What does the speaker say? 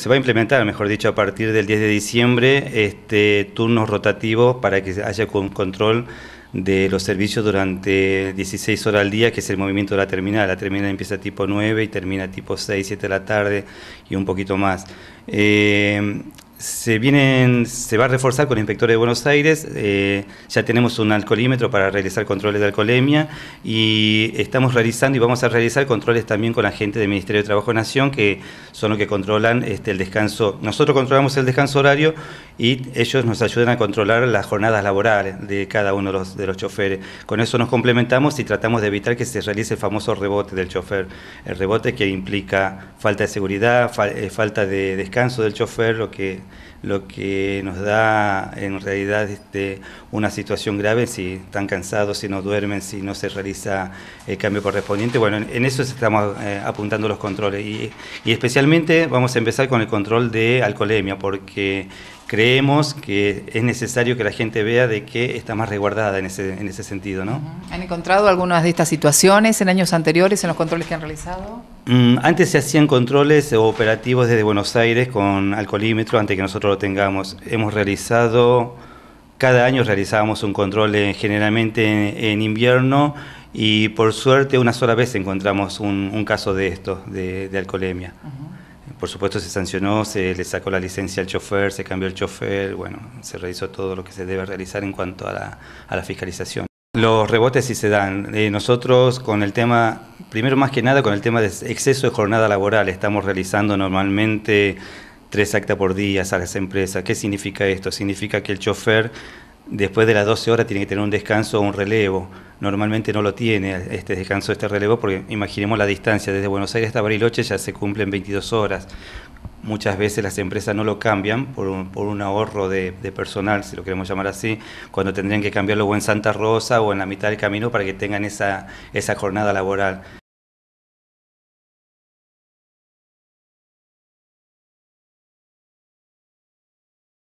Se va a implementar, mejor dicho, a partir del 10 de diciembre este, turnos rotativos para que haya control de los servicios durante 16 horas al día, que es el movimiento de la terminal. La terminal empieza tipo 9 y termina tipo 6, 7 de la tarde y un poquito más. Eh, se vienen, se va a reforzar con inspectores de Buenos Aires. Eh, ya tenemos un alcoholímetro para realizar controles de alcoholemia y estamos realizando y vamos a realizar controles también con la gente del Ministerio de Trabajo de Nación, que son los que controlan este, el descanso. Nosotros controlamos el descanso horario y ellos nos ayudan a controlar las jornadas laborales de cada uno de los, de los choferes. Con eso nos complementamos y tratamos de evitar que se realice el famoso rebote del chofer, el rebote que implica falta de seguridad, eh, falta de descanso del chofer, lo que lo que nos da en realidad este, una situación grave si están cansados, si no duermen, si no se realiza el cambio correspondiente. Bueno, en, eso estamos eh, apuntando los controles y, y, especialmente vamos a empezar con el control de alcoholemia porque creemos que es necesario que la gente vea de que está más resguardada en ese, en ese sentido. ¿no? ¿Han encontrado algunas de estas situaciones en años anteriores, en los controles que han realizado? Mm, antes se hacían controles operativos desde Buenos Aires con alcoholímetro, antes que nosotros lo tengamos. Hemos realizado, cada año realizábamos un control generalmente en, invierno y por suerte una sola vez encontramos un, caso de esto, de, de alcoholemia. Por supuesto se sancionó, se le sacó la licencia al chofer, se cambió el chofer, bueno, se realizó todo lo que se debe realizar en cuanto a la, fiscalización. Los rebotes sí se dan. Eh, nosotros con el tema, primero más que nada con el tema de exceso de jornada laboral, estamos realizando normalmente tres actas por día a las empresas. ¿Qué significa esto? Significa que el chofer después de las 12 horas tiene que tener un descanso o un relevo normalmente no lo tiene este descanso, este relevo, porque imaginemos la distancia desde Buenos Aires hasta Bariloche ya se cumplen 22 horas. Muchas veces las empresas no lo cambian por un, por un ahorro de, personal, si lo queremos llamar así, cuando tendrían que cambiarlo en Santa Rosa o en la mitad del camino para que tengan esa jornada laboral.